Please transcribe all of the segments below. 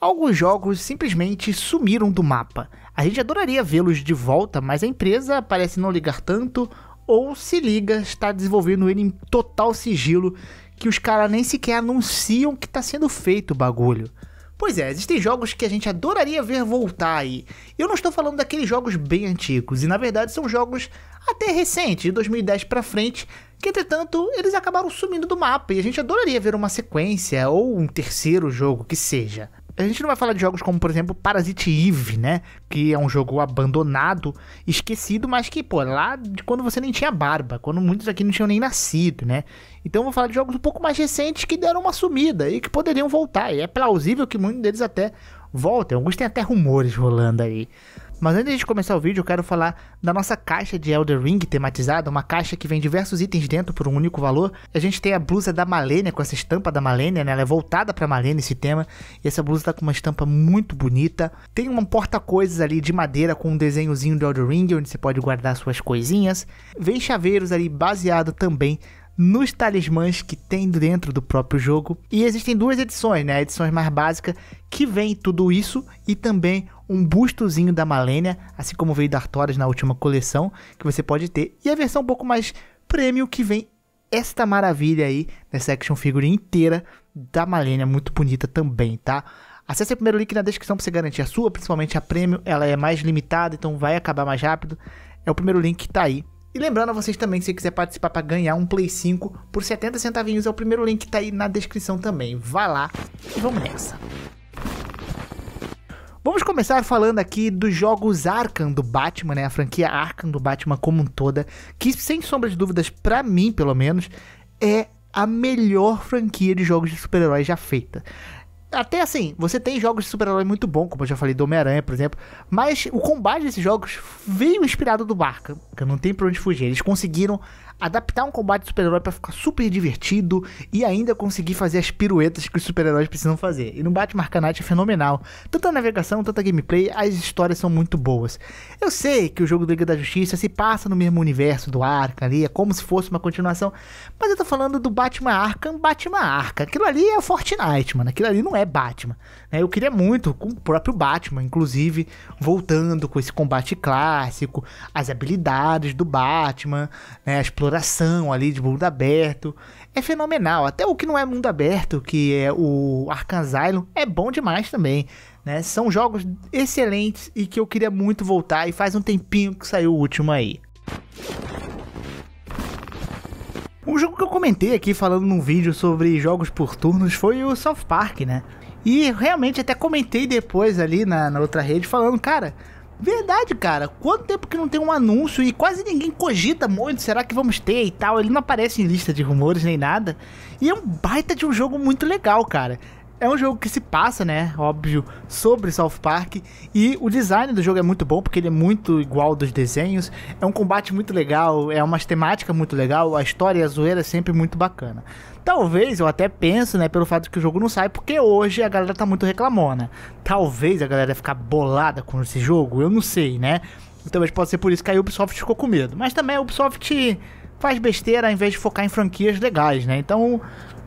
Alguns jogos simplesmente sumiram do mapa. A gente adoraria vê-los de volta, mas a empresa parece não ligar tanto ou se liga, está desenvolvendo ele em total sigilo, que os caras nem sequer anunciam que está sendo feito o bagulho. Pois é, existem jogos que a gente adoraria ver voltar aí. Eu não estou falando daqueles jogos bem antigos, e na verdade são jogos até recentes, de 2010 para frente, que entretanto eles acabaram sumindo do mapa e a gente adoraria ver uma sequência ou um terceiro jogo que seja. A gente não vai falar de jogos como, por exemplo, Parasite Eve, né? Que é um jogo abandonado, esquecido, mas que, pô, lá de quando você nem tinha barba, quando muitos aqui não tinham nem nascido, né? Então eu vou falar de jogos um pouco mais recentes que deram uma sumida e que poderiam voltar. E é plausível que muitos deles até voltem. Alguns têm até rumores rolando aí. Mas antes de começar o vídeo, eu quero falar da nossa caixa de Elder Ring tematizada, uma caixa que vem diversos itens dentro por um único valor. A gente tem a blusa da Malenia com essa estampa da Malenia, né? Ela é voltada para Malenia esse tema. E essa blusa tá com uma estampa muito bonita. Tem um porta-coisas ali de madeira com um desenhozinho de Elder Ring, onde você pode guardar suas coisinhas. Vem chaveiros ali baseado também nos talismãs que tem dentro do próprio jogo. E existem duas edições, né? A edição mais básica que vem tudo isso e também um bustozinho da Malenia, assim como veio da Artoras na última coleção, que você pode ter. E a versão um pouco mais premium que vem esta maravilha aí, nessa né, action figure inteira da Malenia, muito bonita também, tá? Acesse o primeiro link na descrição para você garantir a sua, principalmente a Premium, ela é mais limitada, então vai acabar mais rápido. É o primeiro link que tá aí. E lembrando a vocês também que se você quiser participar para ganhar um Play 5 por 70 centavinhos, é o primeiro link que tá aí na descrição também. Vá lá e vamos nessa. Vamos começar falando aqui dos jogos Arkham do Batman, né? A franquia Arkham do Batman como um toda, que sem sombra de dúvidas, para mim pelo menos, é a melhor franquia de jogos de super-heróis já feita. Até assim, você tem jogos de super-herói muito bom, como eu já falei do Homem-Aranha, por exemplo, mas o combate desses jogos veio inspirado do Arkham, que não tem pra onde fugir. Eles conseguiram adaptar um combate de super-herói pra ficar super divertido e ainda conseguir fazer as piruetas que os super-heróis precisam fazer. E no Batman Arcanite é fenomenal. Tanta navegação, tanta gameplay, as histórias são muito boas. Eu sei que o jogo do Liga da Justiça se passa no mesmo universo do Arkham ali, é como se fosse uma continuação, mas eu tô falando do Batman Arkham, Batman Arkham. Aquilo ali é o Fortnite, mano. Aquilo ali não é Batman. Né? Eu queria muito com o próprio Batman, inclusive, voltando com esse combate clássico, as habilidades do Batman, né? a exploração ali de mundo aberto. É fenomenal. Até o que não é mundo aberto, que é o Arkham é bom demais também. Né? São jogos excelentes e que eu queria muito voltar. E faz um tempinho que saiu o último aí. Um jogo que eu comentei aqui falando num vídeo sobre jogos por turnos foi o South Park, né? E realmente até comentei depois ali na, na outra rede falando, cara, Verdade, cara. Quanto tempo que não tem um anúncio e quase ninguém cogita muito, será que vamos ter e tal. Ele não aparece em lista de rumores nem nada. E é um baita de um jogo muito legal, cara. É um jogo que se passa, né? Óbvio, sobre South Park. E o design do jogo é muito bom, porque ele é muito igual dos desenhos. É um combate muito legal, é uma temática muito legal, a história e a zoeira é sempre muito bacana. Talvez, eu até penso, né, pelo fato que o jogo não sai, porque hoje a galera tá muito reclamona. Talvez a galera ficar bolada com esse jogo, eu não sei, né? Talvez possa ser por isso que a Ubisoft ficou com medo. Mas também a Ubisoft faz besteira ao invés de focar em franquias legais, né? Então,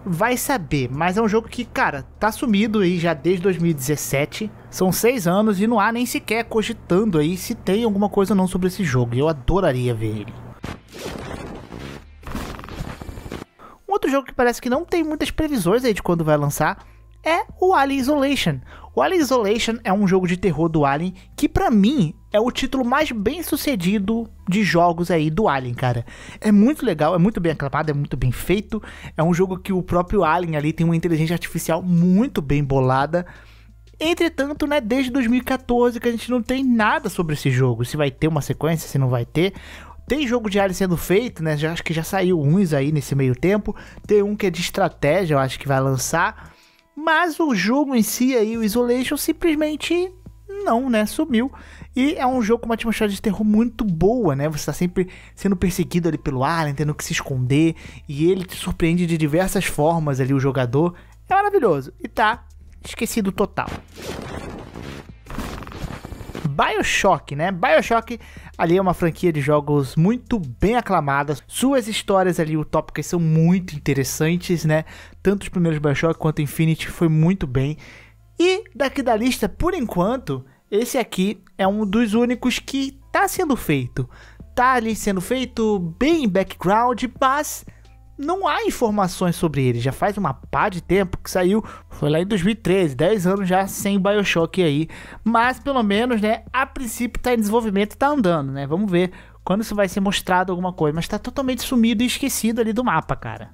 vai saber, mas é um jogo que, cara, tá sumido aí já desde 2017. São seis anos e não há nem sequer cogitando aí se tem alguma coisa ou não sobre esse jogo. Eu adoraria ver ele. Um outro jogo que parece que não tem muitas previsões aí de quando vai lançar é o Alien Isolation, o Alien Isolation é um jogo de terror do Alien que para mim é o título mais bem sucedido de jogos aí do Alien, cara. É muito legal, é muito bem aclamado, é muito bem feito. É um jogo que o próprio Alien ali tem uma inteligência artificial muito bem bolada. Entretanto, né, desde 2014 que a gente não tem nada sobre esse jogo, se vai ter uma sequência, se não vai ter. Tem jogo de Alien sendo feito, né? Já, acho que já saiu uns aí nesse meio tempo. Tem um que é de estratégia, eu acho que vai lançar. Mas o jogo em si aí, o Isolation, simplesmente não, né? Sumiu. E é um jogo com uma atmosfera de terror muito boa, né? Você está sempre sendo perseguido ali pelo alien, tendo que se esconder. E ele te surpreende de diversas formas ali, o jogador. É maravilhoso. E tá esquecido total. Bioshock, né? Bioshock ali é uma franquia de jogos muito bem aclamadas. Suas histórias ali utópicas são muito interessantes, né? Tanto os primeiros Bioshock quanto Infinity foi muito bem. E daqui da lista, por enquanto, esse aqui é um dos únicos que tá sendo feito. Tá ali sendo feito bem em background, mas não há informações sobre ele. Já faz uma pá de tempo que saiu, foi lá em 2013, 10 anos já sem BioShock aí. Mas pelo menos, né, a princípio está em desenvolvimento e tá andando, né? Vamos ver quando isso vai ser mostrado alguma coisa, mas está totalmente sumido e esquecido ali do mapa, cara.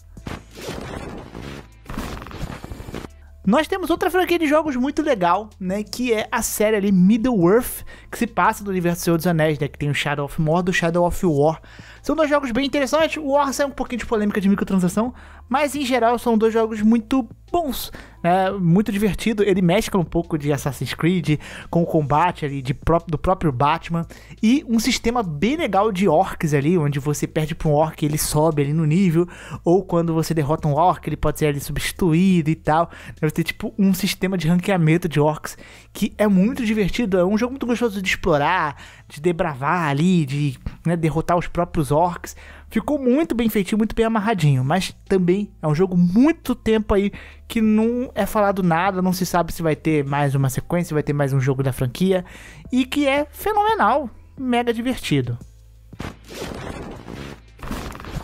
Nós temos outra franquia de jogos muito legal, né? Que é a série ali Middle-earth, que se passa do universo do Senhor dos Anéis, né? Que tem o Shadow of Mordor e Shadow of War. São dois jogos bem interessantes. O War sai um pouquinho de polêmica de microtransação, mas em geral são dois jogos muito bons, é muito divertido. Ele mescla um pouco de Assassin's Creed com o combate ali de pró do próprio Batman. E um sistema bem legal de orcs ali, onde você perde pra um orc ele sobe ali no nível. Ou quando você derrota um orc, ele pode ser ali substituído e tal. Você ter tipo um sistema de ranqueamento de orcs que é muito divertido. É um jogo muito gostoso de explorar, de debravar ali, de né, derrotar os próprios orcs. Ficou muito bem feitinho, muito bem amarradinho, mas também é um jogo muito tempo aí que não é falado nada, não se sabe se vai ter mais uma sequência, se vai ter mais um jogo da franquia e que é fenomenal, mega divertido.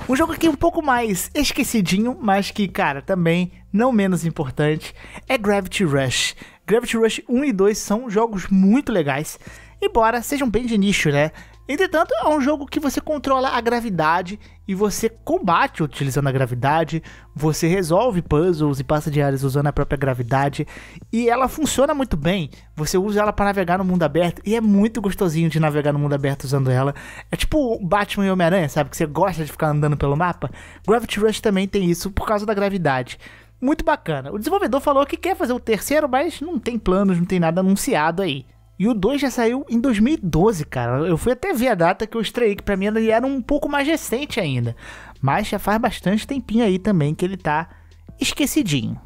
Um jogo aqui um pouco mais esquecidinho, mas que, cara, também não menos importante, é Gravity Rush. Gravity Rush 1 e 2 são jogos muito legais, embora sejam bem de nicho, né? Entretanto, é um jogo que você controla a gravidade e você combate utilizando a gravidade, você resolve puzzles e passa de áreas usando a própria gravidade e ela funciona muito bem. Você usa ela para navegar no mundo aberto e é muito gostosinho de navegar no mundo aberto usando ela. É tipo Batman e Homem-Aranha, sabe? Que você gosta de ficar andando pelo mapa. Gravity Rush também tem isso por causa da gravidade muito bacana. O desenvolvedor falou que quer fazer o terceiro, mas não tem planos, não tem nada anunciado aí. E o 2 já saiu em 2012, cara. Eu fui até ver a data que eu estreiei, que pra mim ele era um pouco mais recente ainda. Mas já faz bastante tempinho aí também que ele tá esquecidinho.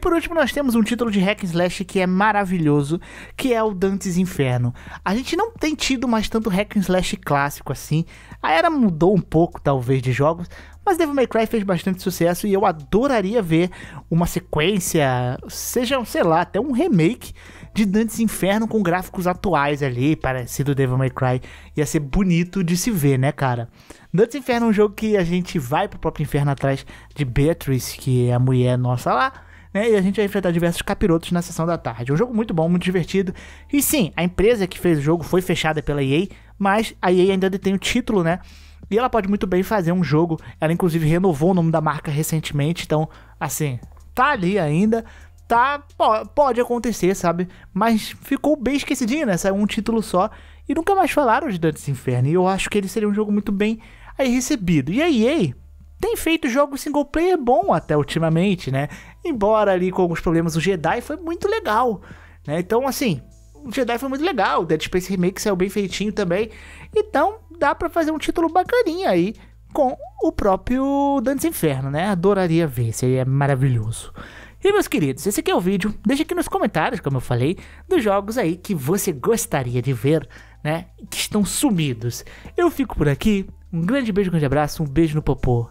E por último, nós temos um título de hack and slash que é maravilhoso, que é o Dante's Inferno. A gente não tem tido mais tanto hack and slash clássico assim. A era mudou um pouco, talvez, de jogos, mas Devil May Cry fez bastante sucesso e eu adoraria ver uma sequência, seja, sei lá, até um remake de Dantes Inferno com gráficos atuais ali, parecido Devil May Cry. Ia ser bonito de se ver, né, cara? Dantes Inferno é um jogo que a gente vai pro próprio inferno atrás de Beatrice, que é a mulher nossa lá né? E a gente vai enfrentar diversos capirotos na sessão da tarde. É um jogo muito bom, muito divertido. E sim, a empresa que fez o jogo foi fechada pela EA, mas a EA ainda detém o título, né? E ela pode muito bem fazer um jogo. Ela inclusive renovou o nome da marca recentemente, então assim, tá ali ainda, tá, pode acontecer, sabe? Mas ficou bem esquecidinho, né? Saiu um título só e nunca mais falaram de Dantes Inferno. E eu acho que ele seria um jogo muito bem aí recebido. E a EA tem feito jogos single player bom até ultimamente, né? Embora ali com alguns problemas, o Jedi foi muito legal, né? Então, assim, o Jedi foi muito legal, o Dead Space Remake saiu bem feitinho também. Então, dá para fazer um título bacaninha aí com o próprio Dantes Inferno, né? Adoraria ver, seria maravilhoso. E meus queridos, esse aqui é o vídeo. Deixa aqui nos comentários, como eu falei, dos jogos aí que você gostaria de ver, né? Que estão sumidos. Eu fico por aqui. Um grande beijo, um grande abraço, um beijo no popô.